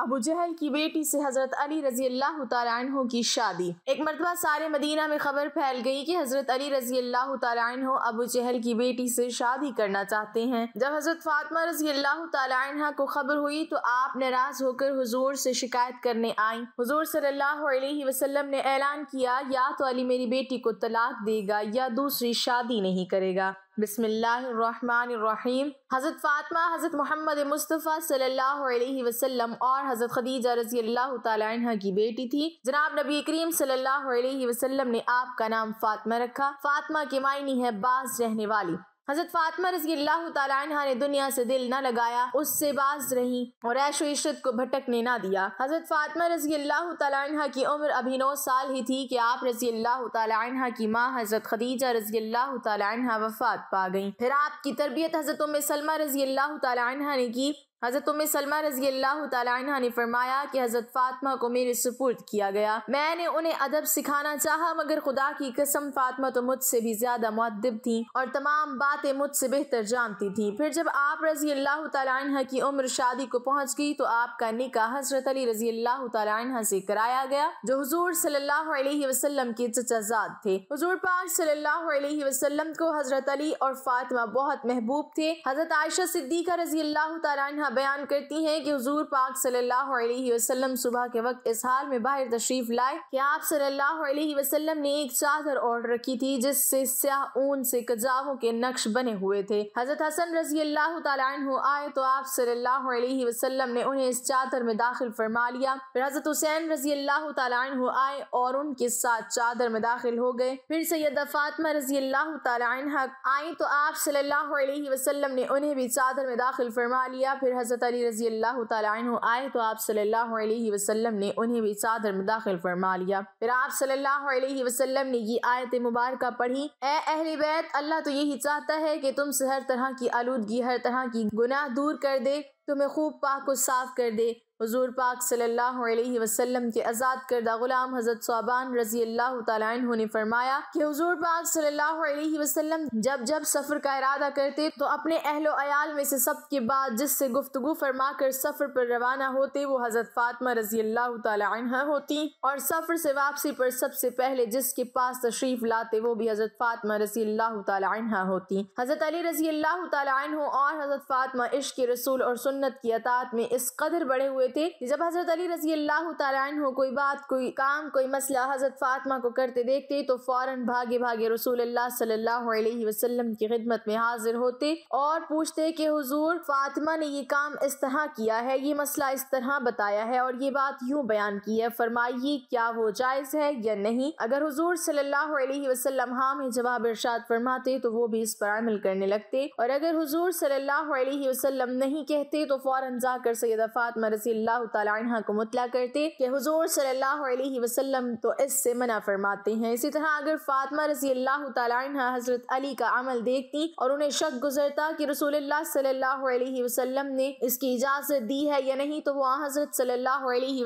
अबू जहल की बेटी से हजरत अली रजी अल्लाह तु की शादी एक मरतबा सारे मदीना में खबर फैल गई कि हजरत अली रजी अल्लाह हो अबू जहल की बेटी से शादी करना चाहते हैं जब हजरत फातमा रजी अल्लाह तारायण को खबर हुई तो आप नाराज होकर हजूर से शिकायत करने आई हजूर सल्लल्लाहु वसलम ने ऐलान किया या तो अली मेरी बेटी को तलाक देगा या दूसरी शादी नहीं करेगा बिसमीम हज़रत फ़ातमा हज़रत मोहम्मद मुस्तफ़ा सल्लल्लाहु अलैहि वसल्लम और हज़रत खदीजा रजी अल्लाह तह की बेटी थी जनाब नबी करीम सल्लल्लाहु अलैहि वसल्लम ने आपका नाम फ़ातमा रखा फ़ातमा के मायने है बास रहने वाली हजरत फातमा रजी अल्लाह तला ने दुनिया से दिल न लगाया उससे बाज रही और ऐशो इशरत को भटकने ना दिया हजरत फातमा रजी अल्लाह तला की उम्र अभी नौ साल ही थी कि आप रजी अल्लाह तला की माँ हजरत खदीजा रजी अल्लाह तला वफात पा गई फिर आपकी तरबियत हजरत उम सलमा रजी अल्लाह तला ने की हज़रत उम सलमा रजी अल्लाह तला ने फरमाया कि हज़रत फ़ातिमा को मेरे सुपुर्द किया गया मैंने उन्हें अदब सिखाना चाहा मगर खुदा की कसम फ़ातिमा तो मुझसे भी ज़्यादा मुद्दब थी और तमाम बातें मुझसे बेहतर जानती थी फिर जब आप रजी अल्लाह तला की उम्र शादी को पहुँच गई तो आपका निकाह हज़रत अली रजी अल्लाह तला से कराया गया जो हजूर सल्ला वसलम के चचाजाद थे हजूर पाक सल्ला वसलम को हज़रत अली और फ़ातिमा बहुत महबूब थे हज़रत आयशा सिद्दीका रजी अल्लाह तला बयान करती हैं कि हजूर पाक सल्लल्लाहु अलैहि वसल्लम सुबह के वक्त इस हाल में बाहर तशरीफ़ लाए कि आप सल्लल्लाहु अलैहि वसल्लम ने एक चादर ऑर्डर की थी जिससे स्याह ऊन से कजावों के नक्श बने हुए थे हजरत हसन रजी अल्लाह तु आए तो आप सल्लल्लाहु अलैहि वसल्लम ने उन्हें इस चादर में दाखिल फरमा लिया फिर हजरत हुसैन रजी अल्लाह तु आए और उनके साथ चादर में दाखिल हो गए फिर सैयद फातमा रजी अल्लाह तक आई तो आप सल्लल्लाहु अलैहि वसल्लम ने उन्हें भी चादर में दाखिल फरमा लिया फिर हज़रत अली रज़ी अल्लाह तु आए तो आप सल्लल्लाहु अलैहि वसल्लम ने उन्हें भी चादर में दाखिल फरमा लिया फिर आप सल्लल्लाहु अलैहि वसल्लम ने ये आयत मुबारक पढ़ी ए अहल बैत अल्लाह तो यही चाहता है कि तुमसे हर तरह की आलूदगी हर तरह की गुनाह दूर कर दे तुम्हें तो खूब पाक को साफ कर दे हजूर पाक सल्लल्लाहु अलैहि वसल्लम के आज़ाद करदा ग़ुलाम हज़रत सोबान रजी अल्लाह तु ने फरमाया कि हजूर पाक सल्लल्लाहु अलैहि वसल्लम जब जब सफ़र का इरादा करते तो अपने अहलो अयाल में से सब के बाद जिससे गुफ्तु फरमा कर सफ़र पर रवाना होते वो हज़रत फ़ातमा रजी अल्लाह तह होती और सफ़र से वापसी पर सबसे पहले जिसके पास तशरीफ़ लाते वो भी हज़रत फ़ातमा रजी अल्लाह तह होती हज़रत अली रजी अल्लाह तु और हज़रत फ़ातमा इश्क रसूल और सुन सुन्नत की अतात में इस कदर बड़े हुए थे कि जब हजरत अली रजी अल्लाह कोई बात कोई काम कोई मसला हजरत फातमा को करते देखते तो फौरन भागे भागे रसूल अल्लाह वसल्लम की खिदमत में हाजिर होते और पूछते कि हुजूर फातिमा ने ये काम इस तरह किया है ये मसला इस तरह बताया है और ये बात यूँ बयान की है फरमाइए क्या वो जायज़ है या नहीं अगर हजूर सल्लाह वसलम हाँ में जवाब इर्शाद फरमाते तो वो भी इस पर अमल करने लगते और अगर हजूर सल्लाह वसलम नहीं कहते थी तो फ़ौरन जाकर सैयद फातमा रसी अल्लाह तह को मुतला करते कि हजूर सल्ला वसल्लम तो इससे मना फरमाते हैं इसी तरह अगर फातमा रसी अल्लाह तह हज़रत अली का अमल देखती और उन्हें शक गुजरता कि रसूल सल्ला वसलम ने इसकी इजाज़त दी है या नहीं तो वह हज़रत सल्ला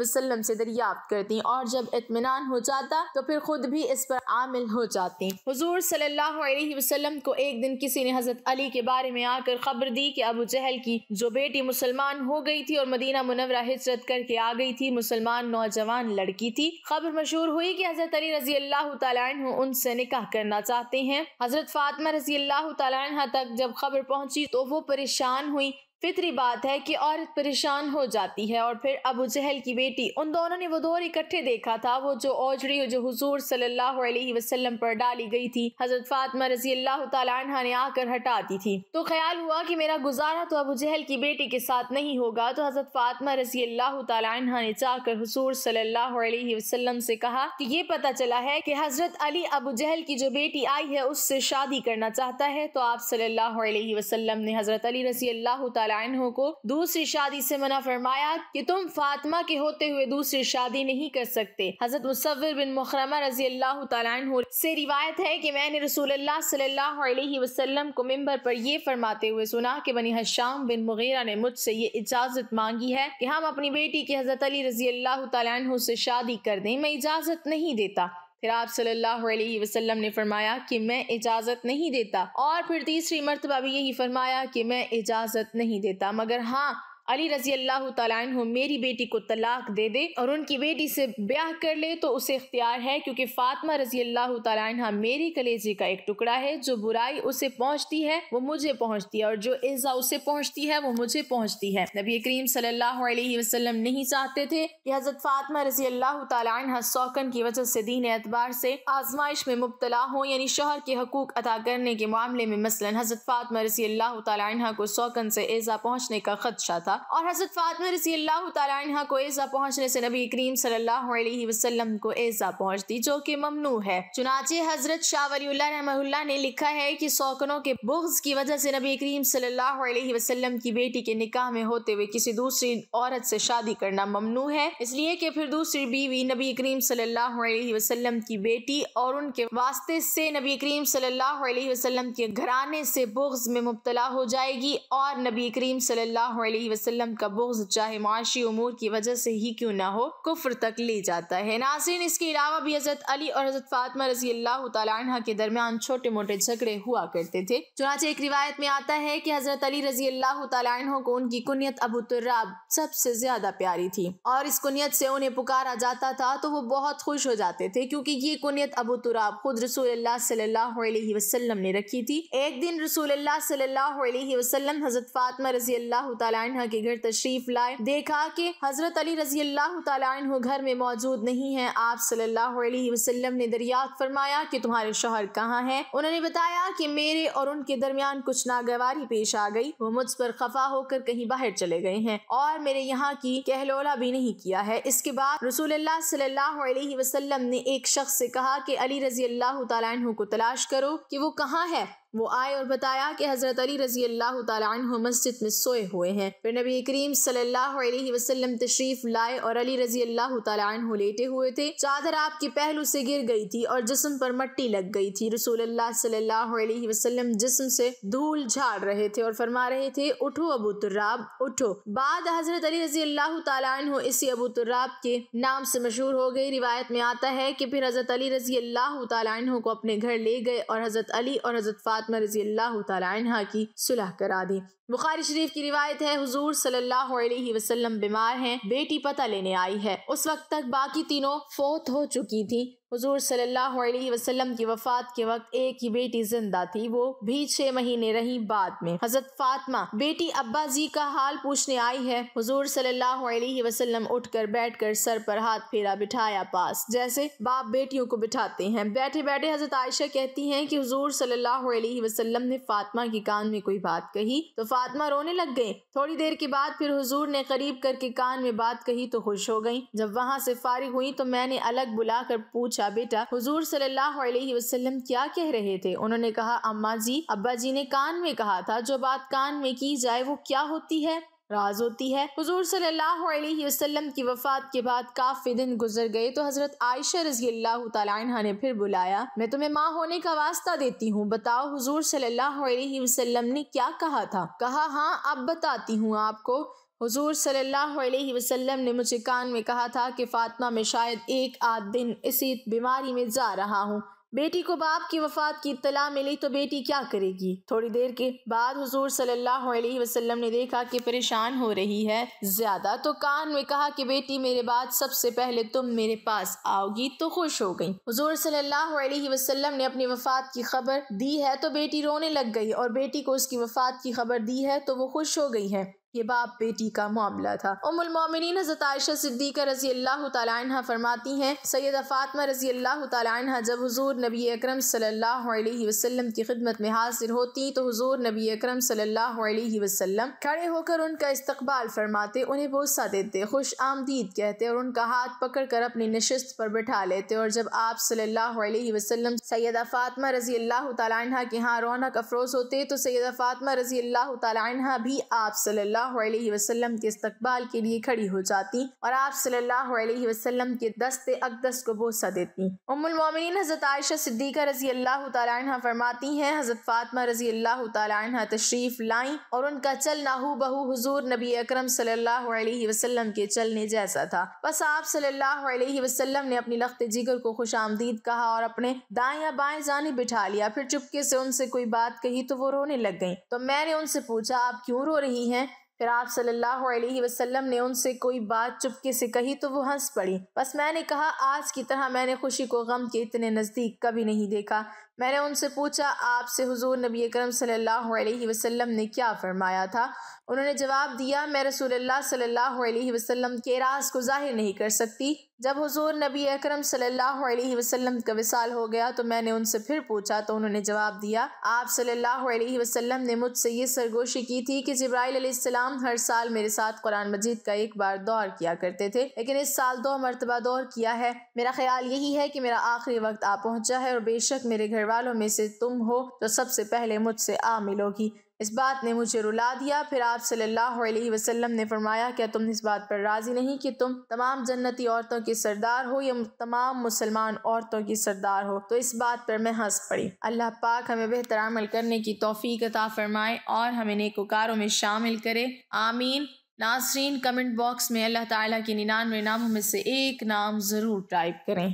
वसलम से दरियाफ्त करती और जब इतमान हो जाता तो फिर खुद भी इस पर आमिल हो जाती हजूर सल्ला वसलम को एक दिन किसी ने हज़रत अली के बारे में आकर खबर दी कि अबू जहल की जो बेटी मुसलमान हो गई थी और मदीना मुनवरा हिजरत करके आ गई थी मुसलमान नौजवान लड़की थी खबर मशहूर हुई कि हजरत अली रजी अल्लाह तु उनसे निकाह करना चाहते हैं हजरत फातमा रजी अल्लाह तक जब खबर पहुंची तो वो परेशान हुई फितरी बात है कि औरत परेशान हो जाती है और फिर अबू जहल की बेटी उन दोनों ने वो दौर इकट्ठे देखा था वो जो ओजरी जो हुजूर सल्लल्लाहु अलैहि वसल्लम पर डाली गई थी हजरत फातमा रजी अल्लाह ने आकर हटा दी थी तो ख्याल हुआ कि मेरा गुजारा तो अबू जहल की बेटी के साथ नहीं होगा तो हजरत फातमा रजी अल्लाह ने जाकर हजूर सल्लल्लाहु अलैहि वसल्लम से कहा कि ये पता चला है कि हजरत अली अबू जहल की जो बेटी आई है उससे शादी करना चाहता है तो आप सल्लल्लाहु अलैहि वसल्लम ने हजरत अली रजी अल्लाह तला लानहों को दूसरी शादी से मना फरमाया कि तुम फातिमा के होते हुए दूसरी शादी नहीं कर सकते हजरत मुसविर बिन मुखरमा रजी अल्लाह तु से रिवायत है कि मैंने रसूल सल्लल्लाहु वसल्लम को मेम्बर पर यह फरमाते हुए सुना कि बनी हशाम बिन मुगेरा ने मुझसे ये इजाज़त मांगी है कि हम अपनी बेटी की हजरत अली रजी अल्लाह तु से शादी कर दें मैं इजाज़त नहीं देता फिर आप सल्लल्लाहु अलैहि वसल्लम ने फरमाया कि मैं इजाज़त नहीं देता और फिर तीसरी मरतबा भी यही फरमाया कि मैं इजाज़त नहीं देता मगर हाँ अली रजी अल्लाह तु मेरी बेटी को तलाक दे दे और उनकी बेटी से ब्याह कर ले तो उसे इख्तियार है क्योंकि फातमा रजी अल्लाह तु मेरी कलेजी का एक टुकड़ा है जो बुराई उसे पहुँचती है वो मुझे पहुँचती है और जो एजा उसे पहुँचती है वो मुझे पहुँचती है नबी करीम सल्लाम नहीं चाहते थे कि हज़रत फातमा रजी अल्लाह तला सौकन की वजह से दीन एतबार से आजमाइश में मुबतला हो यानी शोहर के हकूक अदा करने के मामले में मसलन हज़रत फातमा रजी अल्लाह तु को सौकन से एज़ा पहुँचने का खदशा था होगा और हजरत फातमा रसी अल्लाह को ऐसा पहुँचने से नबी करीम सल्लाम को ऐसा पहुँचती जो की ममनू है चुनाचे हजरत शाह वली ने लिखा है की शौकनों के बुग्ज की वजह से नबी करीम सल्लाम की बेटी के निकाह में होते हुए किसी दूसरी औरत से शादी करना ममनू है इसलिए की फिर दूसरी बीवी नबी करीम सल्लाम की बेटी और उनके वास्ते से नबी करीम सल्लाम के घराने से बुग्ज में मुबतला हो जाएगी और नबी करीम सल्लाम वसल्लम का बोझ चाहे माशी उमूर की वजह से ही क्यों ना हो कुफर तक ले जाता है नासिन इसके अलावा भी हजरत अली और हजरत फातमा रजी अल्लाह तला के दरमियान छोटे मोटे झगड़े हुआ करते थे चुनाचे एक रिवायत में आता है की हजरत अली रजी अल्लाह तला को उनकी कुनियत अबू तुर्राब सबसे ज्यादा प्यारी थी और इस कुनियत से उन्हें पुकारा जाता था तो वो बहुत खुश हो जाते थे क्यूँकी ये कुनियत अबू तुराब खुद रसूल सल्लाम ने रखी थी एक दिन रसूल सल्लल्लाहु अलैहि हजरत फातमा रजी अल्लाह तला के घर तशरीफ लाए देखा कि हजरत अली रजी अल्लाह घर में मौजूद नहीं है आप सल्लल्लाहु अलैहि वसल्लम ने दरियात फरमाया कि तुम्हारे शोहर कहाँ हैं उन्होंने बताया कि मेरे और उनके दरमियान कुछ नागवारी पेश आ गई वो मुझ पर खफा होकर कहीं बाहर चले गए हैं और मेरे यहाँ की कहलोला भी नहीं किया है इसके बाद रसूल अल्लाह वसल्लम ने एक शख्स से कहा कि अली रजी अल्लाह तु को तलाश करो कि वो कहाँ है वो आए और बताया कि हज़रत अली रजी अल्लाह तु मस्जिद में सोए हुए हैं फिर नबी करीम सल्लल्लाहु अलैहि वसल्लम तशरीफ लाए और अली रजी अल्लाह तु लेटे हुए थे चादर आपके पहलू से गिर गई थी और जिसम पर मट्टी लग गई थी रसूल अलैहि वसल्लम जिसम से धूल झाड़ रहे थे और फरमा रहे थे उठो अबू तुर्राब उठो बाद हजरत अली रजी अल्लाह तु इसी अबू तुर्राब के नाम से मशहूर हो गई रिवायत में आता है कि फिर हजरत अली रजी अल्लाह तु को अपने घर ले गए और हजरत अली और हजरत फात फातमा रजी अल्लाह तला की सुलह करा दी बुखारी शरीफ की रिवायत है हुजूर सल्लल्लाहु अलैहि वसल्लम बीमार हैं बेटी पता लेने आई है उस वक्त तक बाकी तीनों फोत हो चुकी थी हुजूर सल्लल्लाहु अलैहि वसल्लम की वफात के वक्त एक ही बेटी जिंदा थी वो भी छह महीने रही बाद में हजरत फातिमा बेटी अब्बा जी का हाल पूछने आई है हुजूर सल्लल्लाहु अलैहि वसल्लम उठकर बैठकर सर पर हाथ फेरा बिठाया पास जैसे बाप बेटियों को बिठाते हैं बैठे बैठे हजरत आयशा कहती है की हजूर सल्लल्लाहु अलैहि वसल्लम ने फातिमा के कान में कोई बात कही तो फातमा रोने लग गई थोड़ी देर के बाद फिर हुजूर ने करीब करके कान में बात कही तो खुश हो गयी जब वहाँ से फारिग हुई तो मैंने अलग बुला कर पूछा बेटा हुजूर सल्लल्लाहु अलैहि वसल्लम क्या कह रहे थे उन्होंने कहा अम्मा जी अब्बा जी ने कान में कहा था जो बात कान में की जाए वो क्या होती है राज होती है हजूर सल्लल्लाहु अलैहि वसल्लम की वफात के बाद काफ़ी दिन गुजर गए तो हज़रत आयशा रजी अल्लाह तला ने फिर बुलाया मैं तुम्हें माँ होने का वास्ता देती हूँ बताओ हजूर सल्लल्लाहु अलैहि वसल्लम ने क्या कहा था कहा हाँ अब बताती हूँ आपको हुजूर सल्लल्लाहु अलैहि वसल्लम ने मुझे कान में कहा था कि फ़ातिमा में शायद एक आध दिन इसी बीमारी में जा रहा हूँ बेटी को बाप की वफात की इतला मिली तो बेटी क्या करेगी थोड़ी देर के बाद हुजूर सल्लल्लाहु अलैहि वसल्लम ने देखा कि परेशान हो रही है ज्यादा तो कान में कहा कि बेटी मेरे बाद सबसे पहले तुम मेरे पास आओगी तो खुश हो गई हुजूर सल्लल्लाहु अलैहि वसल्लम ने अपनी वफात की खबर दी है तो बेटी रोने लग गई और बेटी को उसकी वफात की खबर दी है तो वो खुश हो गई है ये बाप बेटी का मामला था उमुलमिन जतायशा सिद्दीक रजी अल्लाह तह फरमाती हैं सैद फ़ातमा रजी अल्लाह तह जब हजूर नबी अक्रम सल्ला की खिदमत में हाजिर होती तो हजूर नबी अक्रम सल्ला खड़े होकर उनका इस्तबाल फरमाते उन्हें बोसा देते खुश आमदीद कहते और उनका हाथ पकड़ कर अपनी नशस्त पर बैठा लेते और जब आप सल्लाह वसलम सैद फ़ातमा रजी अल्लाह तह के यहाँ रौनक अफरोज़ होते तो सैदा फ़ातमा रजी अल्लाह तह भी आप सल्ला सल्लल्लाहु अलैहि वसल्लम के इस्तकबाल के लिए खड़ी हो जाती और आप सल्लल्लाहु अलैहि वसल्लम के दस्ते अकदस को बोसा देती उमुलमिन हज़रत आयशा सिद्दीक़ा रजी अल्लाह तह फरमाती हैं हज़रत फ़ातमा रजी अल्लाह तह तशरीफ़ लाई और उनका चलना हु बहु हजूर नबी अक्रम सल्लल्लाहु अलैहि वसल्लम के चलने जैसा था बस आप सल्लल्लाहु अलैहि वसल्लम ने अपनी लख्त जिगर को खुश आमदीद कहा और अपने दाएं या बाएं जाने बिठा लिया फिर चुपके से उनसे कोई बात कही तो वो रोने लग गई तो मैंने उनसे पूछा आप क्यों रो रही हैं फिर आप सल्लल्लाहु अलैहि वसल्लम ने उनसे कोई बात चुपके से कही तो वो हंस पड़ी बस मैंने कहा आज की तरह मैंने खुशी को गम के इतने नज़दीक कभी नहीं देखा मैंने उनसे पूछा आपसे हुजूर नबी करम सल्लल्लाहु अलैहि वसल्लम ने क्या फ़रमाया था उन्होंने जवाब दिया मैं रसूलुल्लाह सल्लल्लाहु अलैहि वसल्लम के राज को ज़ाहिर नहीं कर सकती जब हुजूर नबी अकरम सल्लल्लाहु अलैहि वसल्लम का विसाल हो गया तो मैंने उनसे फिर पूछा तो उन्होंने जवाब दिया आप सल्लल्लाहु अलैहि वसल्लम ने मुझसे ये सरगोशी की थी कि जब्राइल अलैहिस्सलाम हर साल मेरे साथ कुरान मजीद का एक बार दौर किया करते थे लेकिन इस साल दो मरतबा दौर किया है मेरा ख्याल यही है कि मेरा आखिरी वक्त आ पहुँचा है और बेशक मेरे घर घर वालों में से तुम हो तो सबसे पहले मुझसे आ मिलोगी इस बात ने मुझे रुला दिया फिर आप सल्लल्लाहु अलैहि वसल्लम ने फरमाया क्या तुम इस बात पर राज़ी नहीं कि तुम तमाम जन्नती औरतों की सरदार हो या तमाम मुसलमान औरतों की सरदार हो तो इस बात पर मैं हंस पड़ी अल्लाह पाक हमें बेहतर अमल करने की तोफ़ी कता फरमाए और हमें नेकोकारों में शामिल करे आमीन नासरीन कमेंट बॉक्स में अल्लाह ताला के निन्यानवे नामों में से एक नाम ज़रूर टाइप करें